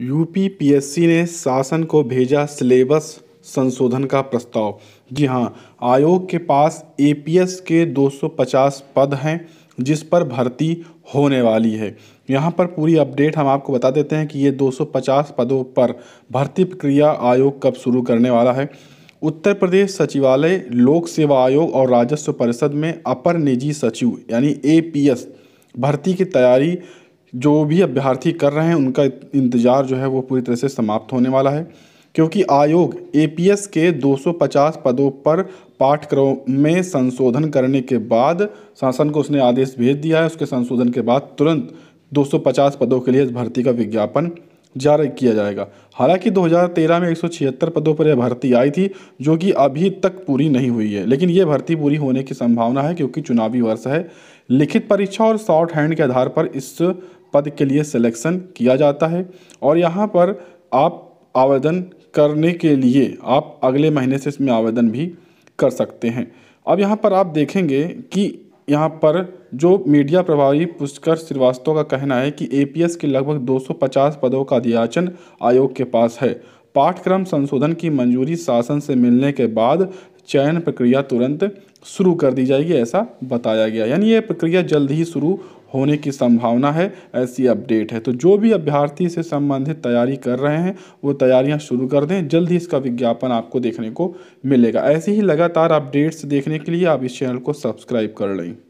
UPPSC ने शासन को भेजा सिलेबस संशोधन का प्रस्ताव जी हाँ आयोग के पास एपीएस के 250 पद हैं जिस पर भर्ती होने वाली है यहाँ पर पूरी अपडेट हम आपको बता देते हैं कि ये 250 पदों पर भर्ती प्रक्रिया आयोग कब शुरू करने वाला है उत्तर प्रदेश सचिवालय लोक सेवा आयोग और राजस्व परिषद में अपर निजी सचिव यानी एपीएस भर्ती की तैयारी जो भी अभ्यर्थी कर रहे हैं उनका इंतज़ार जो है वो पूरी तरह से समाप्त होने वाला है क्योंकि आयोग एपीएस के 250 पदों पर पाठ्यक्रम में संशोधन करने के बाद शासन को उसने आदेश भेज दिया है उसके संशोधन के बाद तुरंत 250 पदों के लिए भर्ती का विज्ञापन जारी किया जाएगा हालांकि 2013 में 176 पदों पर यह भर्ती आई थी जो कि अभी तक पूरी नहीं हुई है लेकिन ये भर्ती पूरी होने की संभावना है क्योंकि चुनावी वर्ष है लिखित परीक्षा और शॉर्ट हैंड के आधार पर इस पद के लिए सिलेक्शन किया जाता है और यहाँ पर आप आवेदन करने के लिए आप अगले महीने से इसमें आवेदन भी कर सकते हैं अब यहाँ पर आप देखेंगे कि यहाँ पर जो मीडिया प्रभारी पुष्कर श्रीवास्तव का कहना है कि एपीएस के लगभग 250 पदों का अधियाचन आयोग के पास है पाठ्यक्रम संशोधन की मंजूरी शासन से मिलने के बाद चयन प्रक्रिया तुरंत शुरू कर दी जाएगी ऐसा बताया गया यानी ये प्रक्रिया जल्द ही शुरू होने की संभावना है ऐसी अपडेट है तो जो भी अभ्यर्थी से संबंधित तैयारी कर रहे हैं वो तैयारियां शुरू कर दें जल्द ही इसका विज्ञापन आपको देखने को मिलेगा ऐसे ही लगातार अपडेट्स देखने के लिए आप इस चैनल को सब्सक्राइब कर लें